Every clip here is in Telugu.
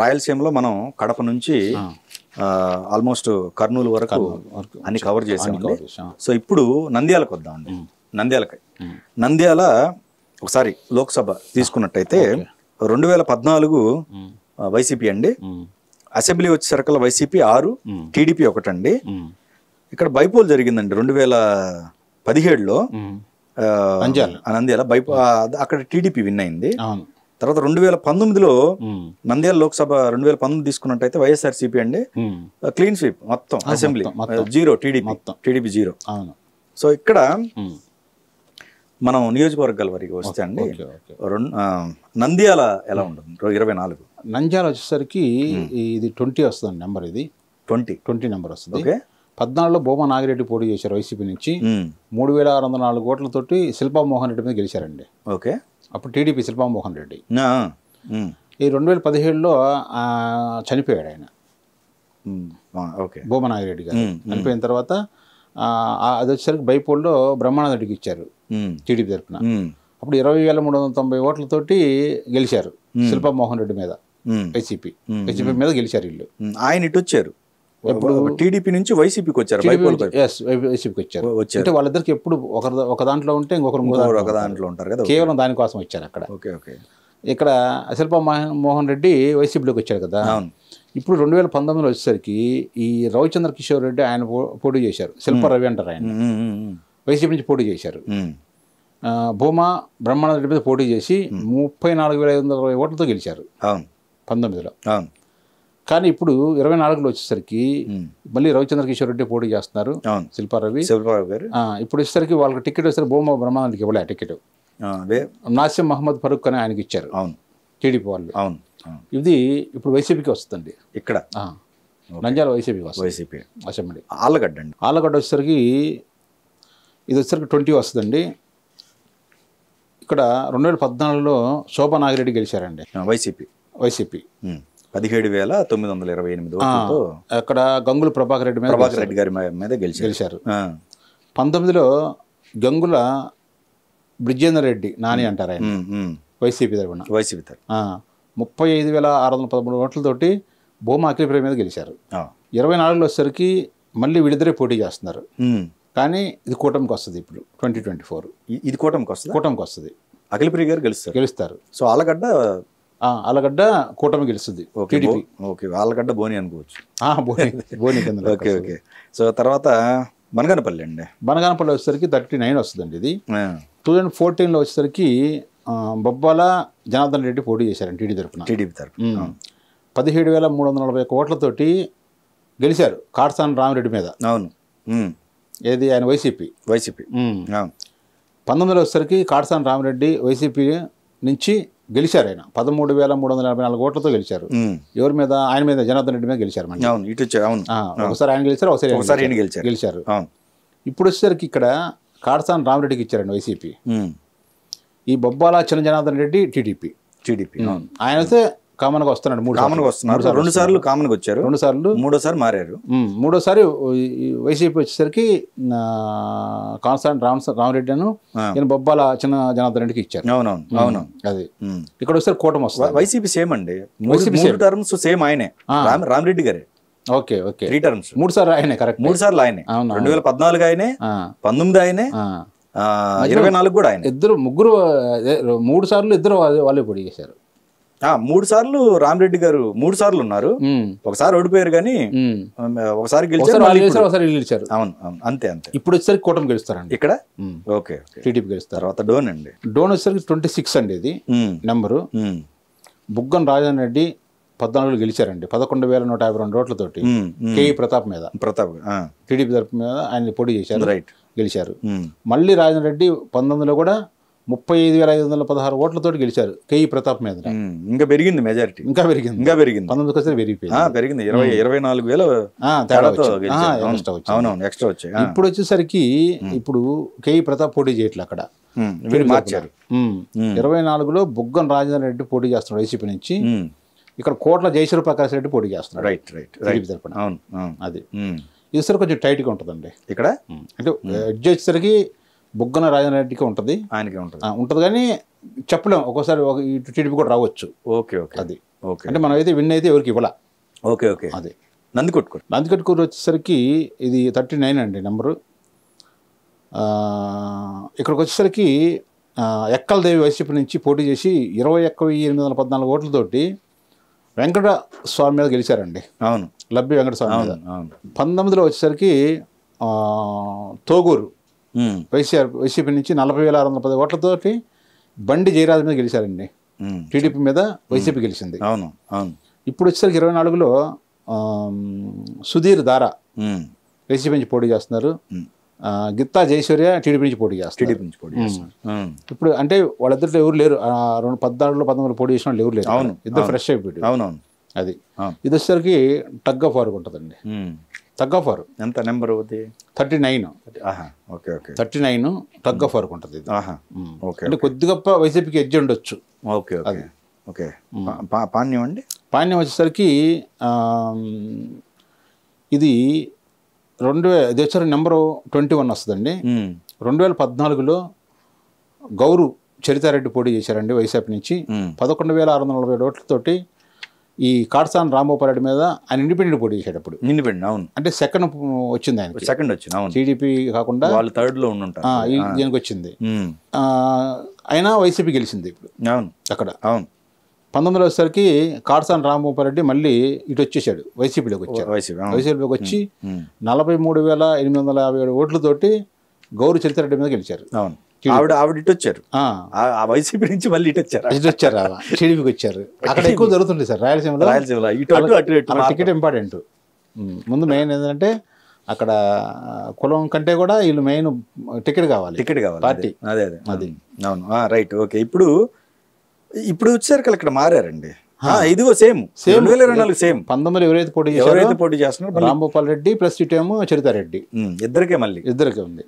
రాయలసీమలో మనం కడప నుంచి ఆల్మోస్ట్ కర్నూలు వరకు అన్ని కవర్ చేసాము సో ఇప్పుడు నంద్యాలకు వద్దామండి నంద్యాలకి నంద్యాల ఒకసారి లోక్సభ తీసుకున్నట్టయితే రెండు వేల పద్నాలుగు వైసీపీ అండి అసెంబ్లీ వచ్చే వచ్చేసరికల్లా వైసీపీ ఆరు టీడీపీ ఒకటండి ఇక్కడ బైపోల్ జరిగిందండి రెండు వేల పదిహేడులో నంద్యాల బైపో అక్కడ టీడీపీ విన్ అయింది తర్వాత రెండు వేల పంతొమ్మిదిలో నంద్యాల లోక్సభ రెండు వేల పంతొమ్మిది తీసుకున్నట్టయితే సిపి అండి క్లీన్ స్వీప్ మొత్తం assembly zero TDP TDP zero so ఇక్కడ మనం నియోజకవర్గాల వరకు వస్తే అండి నంద్యాల ఎలా ఉంటుంది ఇరవై నాలుగు నంద్యాల వచ్చేసరికి ఇది ట్వంటీ వస్తుంది నెంబర్ ఇది ట్వంటీ ట్వంటీ నెంబర్ వస్తుంది ఓకే పద్నాలుగులో భూమా నాగిరెడ్డి పోటీ చేశారు వైసీపీ నుంచి మూడు వేల ఆరు వందల నాలుగు కోట్లతోటి శిల్పా మోహన్ రెడ్డి మీద గెలిచారండి ఓకే అప్పుడు టీడీపీ శిల్పామోహన్ రెడ్డి ఈ రెండు వేల పదిహేడులో చనిపోయాడు ఆయన ఓకే భూమనాగిరెడ్డి గారు చనిపోయిన తర్వాత అది వచ్చేసరికి బైపోల్లో రెడ్డికి ఇచ్చారు టీడీపీ తరఫున అప్పుడు ఇరవై వేల మూడు వందల తొంభై ఓట్లతోటి గెలిచారు శిల్పా మోహన్ రెడ్డి మీద వైసీపీ వైసీపీ మీద గెలిచారు వీళ్ళు ఆయన ఇటు వచ్చారు ఇప్పుడు టీడీపీ నుంచి వైసీపీకి వచ్చారు వైసీపీకి వచ్చారు అంటే వాళ్ళిద్దరికి ఎప్పుడు ఒక దాంట్లో ఉంటే ఇంకొకరు ఒక దాంట్లో ఉంటారు కదా కేవలం దానికోసం వచ్చారు అక్కడ ఓకే ఓకే ఇక్కడ శిల్ప మోహన్ రెడ్డి వైసీపీలోకి వచ్చారు కదా ఇప్పుడు రెండు వేల పంతొమ్మిదిలో వచ్చేసరికి ఈ రవిచంద్ర కిషోర్ రెడ్డి ఆయన పోటీ చేశారు శిల్ప రవి అంటారు ఆయన వైసీపీ నుంచి పోటీ చేశారు భూమా బ్రహ్మానంద రెడ్డి మీద పోటీ చేసి ముప్పై నాలుగు వేల ఐదు వందల ఇరవై ఓట్లతో గెలిచారు పంతొమ్మిదిలో కానీ ఇప్పుడు ఇరవై నాలుగులో వచ్చేసరికి మళ్ళీ రవిచంద్ర కిషోర్ రెడ్డి పోటీ చేస్తున్నారు శిల్పారవి శిల్పారావు గారు ఇప్పుడు వచ్చేసరికి వాళ్ళకి టికెట్ వస్తారు భూమా బ్రహ్మానందకి ఇవ్వలే టికెట్ నాసిం మహమ్మద్ ఫరూక్ అని ఆయనకి ఇచ్చారు అవును టీడీపీ వాళ్ళు అవును ఇది ఇప్పుడు వైసీపీకి వస్తుందండి ఇక్కడ నంజాల వైసీపీ వైసీపీ అసెంబ్లీ ఆలగడ్డ అండి ఆలగడ్డ వచ్చేసరికి ఇది వచ్చేసరికి ట్వంటీ వస్తుందండి ఇక్కడ రెండు వేల పద్నాలుగులో శోభా నాగిరెడ్డి గెలిచారండి వైసీపీ వైసీపీ పదిహేడు వేల తొమ్మిది వందల ఇరవై ఎనిమిది అక్కడ గంగుల ప్రభాకర్ రెడ్డి మీద ప్రభాకర్ రెడ్డి గారి మీద గెలిచి గెలిచారు పంతొమ్మిదిలో గంగుల బ్రిజేందర్ రెడ్డి నాని అంటారు ఆయన వైసీపీ తరఫున వైసీపీ తరఫున ముప్పై ఐదు వేల ఆరు వందల పదమూడు ఓట్లతోటి భూమా అఖిలప్రియ మీద గెలిచారు ఇరవై నాలుగులో వచ్చేసరికి మళ్ళీ వీడిద్దరే పోటీ చేస్తున్నారు కానీ ఇది కూటమికి వస్తుంది ఇప్పుడు ట్వంటీ ట్వంటీ ఫోర్ ఇది కూటమికి వస్తుంది కూటమికి వస్తుంది అఖిలప్రియ గారు గెలుస్తారు గెలుస్తారు సో ఆలగడ్డ ఆలగడ్డ కూటమి గెలుస్తుంది టీడీపీ ఓకే ఆలగడ్డ బోని అనుకోవచ్చు బోని బోని కింద ఓకే ఓకే సో తర్వాత మనగానపల్లి అండి మనగానపల్లి వచ్చేసరికి థర్టీ నైన్ వస్తుందండి ఇది టూ థౌజండ్ ఫోర్టీన్లో వచ్చేసరికి బొబ్బాల జనార్దన్ రెడ్డి పోటీ చేశారు టీడీ తరఫున టీడీపీ తరఫున పదిహేడు వేల మూడు వందల నలభై కోట్లతోటి గెలిచారు కాటసాని రామిరెడ్డి మీద అవును ఏది ఆయన వైసీపీ వైసీపీ పంతొమ్మిది వచ్చేసరికి కాటసాని రామిరెడ్డి వైసీపీ నుంచి గెలిచారు ఆయన పదమూడు వేల మూడు వందల నలభై నాలుగు ఓట్లతో గెలిచారు ఎవరి మీద ఆయన మీద జనార్దన్ రెడ్డి మీద గెలిచారు అవును ఇటు అవును ఒకసారి ఆయన గెలిచారు ఒకసారి గెలిచారు గెలిచారు ఇప్పుడు వచ్చేసరికి ఇక్కడ కాడసాన్ రామరెడ్డికి ఇచ్చారండి వైసీపీ ఈ బొబ్బాల చిన్న జనార్దన్ రెడ్డి టీడీపీ టీడీపీ ఆయన అయితే కామన్ గా వస్తున్నాడు మూడు కామన్ గా వస్తున్నారు రెండు సార్లు కామన్ గా వచ్చారు రెండు సార్లు మూడోసారి మారారు మూడోసారి వైసీపీ వచ్చేసరికి కాన్స్టాంట్ రామ్ రామరెడ్డి అను నేను బొబ్బాల చిన్న జనార్దన్ రెడ్డికి ఇచ్చారు అవునవును అవును అది ఇక్కడ ఒకసారి కూటమి వస్తుంది వైసీపీ సేమ్ అండి మూడు టర్మ్స్ సేమ్ ఆయనే రామరెడ్డి గారే ఓకే ఓకే త్రీ టర్మ్స్ మూడు సార్లు ఆయనే కరెక్ట్ మూడు సార్లు ఆయనే రెండు వేల పద్నాలుగు ఆయనే పంతొమ్మిది ఆయనే ఇరవై నాలుగు కూడా ఆయన ఇద్దరు ముగ్గురు మూడు సార్లు ఇద్దరు వాళ్ళే పొడి చేశారు మూడు సార్లు రెడ్డి గారు మూడు సార్లు ఉన్నారు ఒకసారి ఓడిపోయారు కానీ ఒకసారి గెలిచారు అవును అవును అంతే అంతే ఇప్పుడు వచ్చేసరికి కూటమి గెలుస్తారండి ఇక్కడ ఓకే టీడీపీ గెలుస్తారు తర్వాత డోన్ అండి డోన్ వచ్చేసరికి ట్వంటీ సిక్స్ అండి ఇది నెంబరు బుగ్గన్ రాజన్ రెడ్డి పద్నాలుగు గెలిచారండి పదకొండు వేల నూట యాభై రెండు ఓట్లతోటి కేఈ ప్రతాప్ మీద ప్రతాప్ టీడీపీ తరపు మీద ఆయన పోటీ చేశారు రైట్ గెలిచారు మళ్ళీ రాజన్ రెడ్డి పంతొమ్మిదిలో కూడా ముప్పై ఐదు వేల ఐదు వందల పదహారు ఓట్లతో గెలిచారు కేఈ ప్రతాప్ మీద ఇంకా పెరిగింది మెజారిటీ ఇంకా పెరిగింది ఇంకా పెరిగింది పంతొమ్మిదికి వచ్చి పెరిగిపోయింది పెరిగింది ఇరవై ఇరవై నాలుగు వేల తేడా అవునవును ఎక్స్ట్రా వచ్చాయి ఇప్పుడు వచ్చేసరికి ఇప్పుడు కేఈ ప్రతాప్ పోటీ చేయట్లే అక్కడ మార్చారు ఇరవై నాలుగులో బుగ్గన్ రాజేంద్ర రెడ్డి పోటీ చేస్తున్నాడు వైసీపీ నుంచి ఇక్కడ కోట్ల జయశ్వర ప్రకాశ్ రెడ్డి పోటీ చేస్తున్నాడు రైట్ రైట్ టీడీపీ తరపున అవును అది ఈసారి కొంచెం టైట్గా ఉంటుందండి ఇక్కడ అంటే వచ్చేసరికి బుగ్గన రాజారెడ్డికి ఉంటుంది ఆయనకి ఉంటుంది ఉంటుంది కానీ చెప్పలేం ఒక్కోసారి ఇటు టీడీపీ కూడా రావచ్చు ఓకే ఓకే అది ఓకే అంటే మనం అయితే విన్ అయితే ఎవరికి ఇవ్వాల ఓకే ఓకే అది నందికొట్కూరు నందికొట్కూరు వచ్చేసరికి ఇది థర్టీ నైన్ అండి నెంబరు ఇక్కడికి వచ్చేసరికి ఎక్కలదేవి వైసీపీ నుంచి పోటీ చేసి ఇరవై ఒక్క వెయ్యి ఎనిమిది వందల పద్నాలుగు ఓట్లతోటి వెంకట స్వామి మీద గెలిచారండి అవును లబ్బి వెంకట స్వామి మీద అవును పంతొమ్మిదిలో వచ్చేసరికి తోగూరు వైసీఆర్ వైసీపీ నుంచి నలభై వేల ఆరు వందల పది ఓట్లతోటి బండి జయరాజు మీద గెలిచారండి టీడీపీ మీద వైసీపీ గెలిచింది అవును అవును ఇప్పుడు వచ్చేసరికి ఇరవై నాలుగులో సుధీర్ దారా వైసీపీ నుంచి పోటీ చేస్తున్నారు గిత్తా జయసూర్య టీడీపీ నుంచి పోటీ చేస్తారు టీడీపీ నుంచి పోటీ ఇప్పుడు అంటే వాళ్ళిద్దరిలో ఎవరు లేరు రెండు పద్నాలుగులో పంతొమ్మిది పోటీ చేసిన వాళ్ళు ఎవరు లేరు అవును ఇద్దరు ఫ్రెష్ అయిపోయాడు అవునవును అది ఇది వచ్చేసరికి టగ్ ఆఫ్ వార్కు ఉంటుందండి తగ్గఫారు ఎంత నెంబర్ అవుతుంది thirty nine okay okay thirty nine తగ్గఫారుకు ఉంటుంది ఓకే అంటే కొద్దిగా గొప్ప వైసీపీకి ఎడ్జ్ ఉండొచ్చు ఓకే ఓకే ఓకే పాణ్యం అండి పాణ్యం వచ్చేసరికి ఇది రెండు వేల అది వచ్చారు నెంబరు ట్వంటీ వన్ వస్తుందండి రెండు వేల పద్నాలుగులో గౌరు చరితారెడ్డి పోటీ చేశారండి వైసీపీ నుంచి పదకొండు వేల ఆరు వందల నలభై ఓట్లతోటి ఈ కాడసాన్ రాంభూపారెడ్డి మీద ఆయన ఇండిపెండెంట్ పోటీ చేసేటప్పుడు ఇండిపెండెంట్ అవును అంటే సెకండ్ వచ్చింది ఆయన సెకండ్ వచ్చింది అవును టీడీపీ కాకుండా వాళ్ళు థర్డ్ లో ఉంటారు వచ్చింది అయినా వైసీపీ గెలిచింది ఇప్పుడు అవును అక్కడ అవును పంతొమ్మిది వచ్చేసరికి కాడసాని రెడ్డి మళ్ళీ ఇటు వచ్చేసాడు వైసీపీలోకి వచ్చాడు వైసీపీలోకి వచ్చి నలభై మూడు వేల ఎనిమిది వందల యాభై ఏడు ఓట్లతోటి గౌరీ చరిత్రెడ్డి మీద గెలిచారు అవును ఆవిడ ఆవిడ ఇటు వచ్చారు ఆ వైసీపీ నుంచి మళ్ళీ ఇటు వచ్చారు ఇటు వచ్చారు టీడీపీకి వచ్చారు అక్కడ ఎక్కువ జరుగుతుంది సార్ రాయలసీమలో రాయలసీమలో ఇటు అటు అటు టికెట్ ఇంపార్టెంట్ ముందు మెయిన్ ఏంటంటే అక్కడ కులం కంటే కూడా వీళ్ళు మెయిన్ టికెట్ కావాలి టికెట్ కావాలి పార్టీ అదే అదే అది అవును రైట్ ఓకే ఇప్పుడు ఇప్పుడు వచ్చేసరికి ఇక్కడ మారారండి ఇదిగో సేమ్ సేమ్ వేల నాలుగు సేమ్ పంతొమ్మిది ఎవరైతే పోటీ ఎవరైతే పోటీ చేస్తున్నారు రాంభూపాల్ రెడ్డి ప్లస్ ఇటేమో చరితారెడ్డి ఇద్దరికే మళ్ళీ ఇద్దరికే ఉంది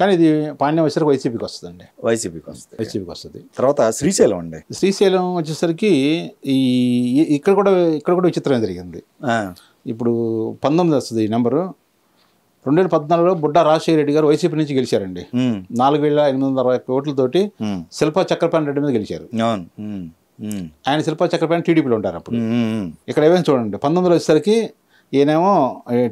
కానీ ఇది పాండ్యం వచ్చేసరికి వైసీపీకి వస్తుందండి వైసీపీకి వస్తుంది వైసీపీకి వస్తుంది తర్వాత శ్రీశైలం అండి శ్రీశైలం వచ్చేసరికి ఈ ఇక్కడ కూడా ఇక్కడ కూడా విచిత్రం జరిగింది ఇప్పుడు పంతొమ్మిది వస్తుంది ఈ నెంబరు రెండు వేల పద్నాలుగులో బుడ్డా రాజశేఖర రెడ్డి గారు వైసీపీ నుంచి గెలిచారండి నాలుగు వేల ఎనిమిది వందల అరవై ఓట్లతోటి శిల్పా చక్రపాణి రెడ్డి మీద గెలిచారు ఆయన శిల్పా చక్రపాణి టీడీపీలో ఉంటారు అప్పుడు ఇక్కడ ఏమైనా చూడండి పంతొమ్మిది వచ్చేసరికి ఈయనేమో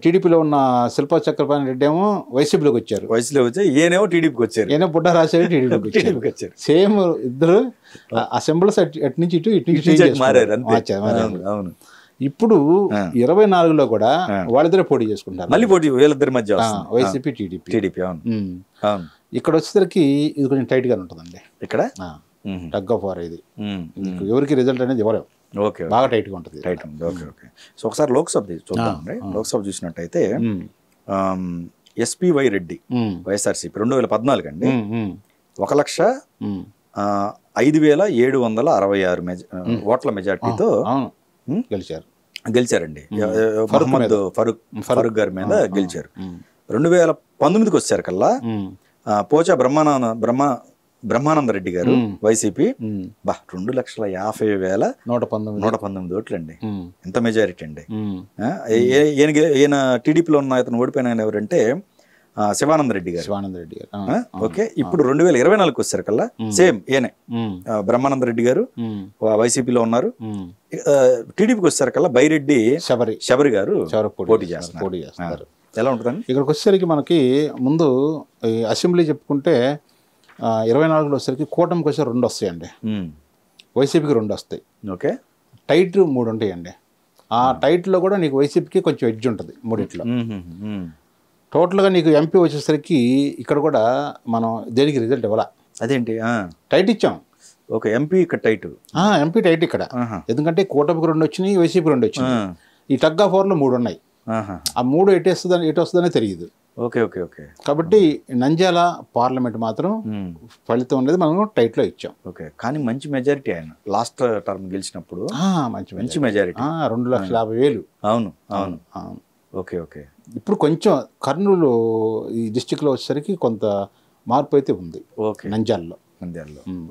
టీడీపీలో ఉన్న శిల్పా చక్రపాణి రెడ్డి ఏమో వైసీపీలోకి వచ్చారు వయసులో వచ్చి ఈయనేమో టీడీపీకి వచ్చారు ఈయన బుడ్డ రాశారు టీడీపీకి వచ్చారు సేమ్ ఇద్దరు అసెంబ్లీస్ అటు నుంచి ఇటు ఇటు నుంచి అవును, ఇప్పుడు ఇరవై నాలుగులో కూడా వాళ్ళిద్దరే పోటీ చేసుకుంటారు మళ్ళీ పోటీ వీళ్ళిద్దరి మధ్య వైసీపీ టీడీపీ టీడీపీ అవును ఇక్కడ వచ్చేసరికి ఇది కొంచెం టైట్గా ఉంటుందండి ఇక్కడ టగ్ ఆఫ్ వార్ ఇది ఎవరికి రిజల్ట్ అనేది ఇవ్వలేము ఓకే బాగా గా ఉంటుంది టైట్ ఉంది ఓకే ఓకే సో ఒకసారి లోక్సభ చూద్దాం లోక్సభ చూసినట్టయితే ఎస్పివై రెడ్డి వైఎస్ఆర్సీపీ రెండు వేల పద్నాలుగు అండి ఒక లక్ష ఐదు వేల ఏడు వందల అరవై ఆరు మెజ ఓట్ల మెజార్టీతో గెలిచారు గెలిచారండి మహమ్మద్ ఫరూక్ ఫరూక్ గారి మీద గెలిచారు రెండు వేల పంతొమ్మిదికి వచ్చారు కల్లా పోచా బ్రహ్మానంద బ్రహ్మ బ్రహ్మానందరెడ్డి గారు వైసీపీ బా రెండు లక్షల యాభై వేల నూట పంతొమ్మిది నూట పంతొమ్మిది ఓట్లు అండి ఎంత మెజారిటీ అండి ఈయన ఈయన టీడీపీలో ఉన్న ఇతను ఓడిపోయిన ఎవరంటే శివానంద రెడ్డి గారు శివానంద రెడ్డి గారు ఓకే ఇప్పుడు రెండు వేల ఇరవై నాలుగు వచ్చారు కల్లా సేమ్ ఏనే బ్రహ్మానంద రెడ్డి గారు వైసీపీలో ఉన్నారు టీడీపీకి వచ్చారు కల్లా బైరెడ్డి శబరి శబరి గారు పోటీ చేస్తారు పోటీ చేస్తారు ఎలా ఉంటుందండి ఇక్కడికి వచ్చేసరికి మనకి ముందు అసెంబ్లీ చెప్పుకుంటే ఇరవై నాలుగులో వచ్చేసరికి కూటమికి వచ్చే రెండు వస్తాయండి వైసీపీకి రెండు వస్తాయి ఓకే టైట్ మూడు ఉంటాయండి ఆ టైట్లో కూడా నీకు వైసీపీకి కొంచెం ఎడ్జ్ ఉంటుంది మూడిట్లో టోటల్గా నీకు ఎంపీ వచ్చేసరికి ఇక్కడ కూడా మనం దేనికి రిజల్ట్ ఇవ్వాల అదేంటి టైట్ ఇచ్చాం ఓకే ఎంపీ ఇక్కడ టైట్ ఎంపీ టైట్ ఇక్కడ ఎందుకంటే కూటమికి రెండు వచ్చినాయి వైసీపీ రెండు వచ్చినాయి ఈ టగ్గా ఫోర్లో మూడు ఉన్నాయి ఆ మూడు ఎటు వస్తుందని ఎటు వస్తుందనే తెలియదు ఓకే ఓకే ఓకే కాబట్టి నంజాల పార్లమెంట్ మాత్రం ఫలితం అనేది మనం టైట్లో ఇచ్చాం ఓకే కానీ మంచి మెజారిటీ ఆయన లాస్ట్ టర్మ్ గెలిచినప్పుడు మంచి మంచి మెజారిటీ రెండు లక్షల యాభై వేలు అవును అవును అవును ఓకే ఓకే ఇప్పుడు కొంచెం కర్నూలు ఈ డిస్టిక్లో వచ్చేసరికి కొంత మార్పు అయితే ఉంది ఓకే నంజాల్లో నంద్యాలలో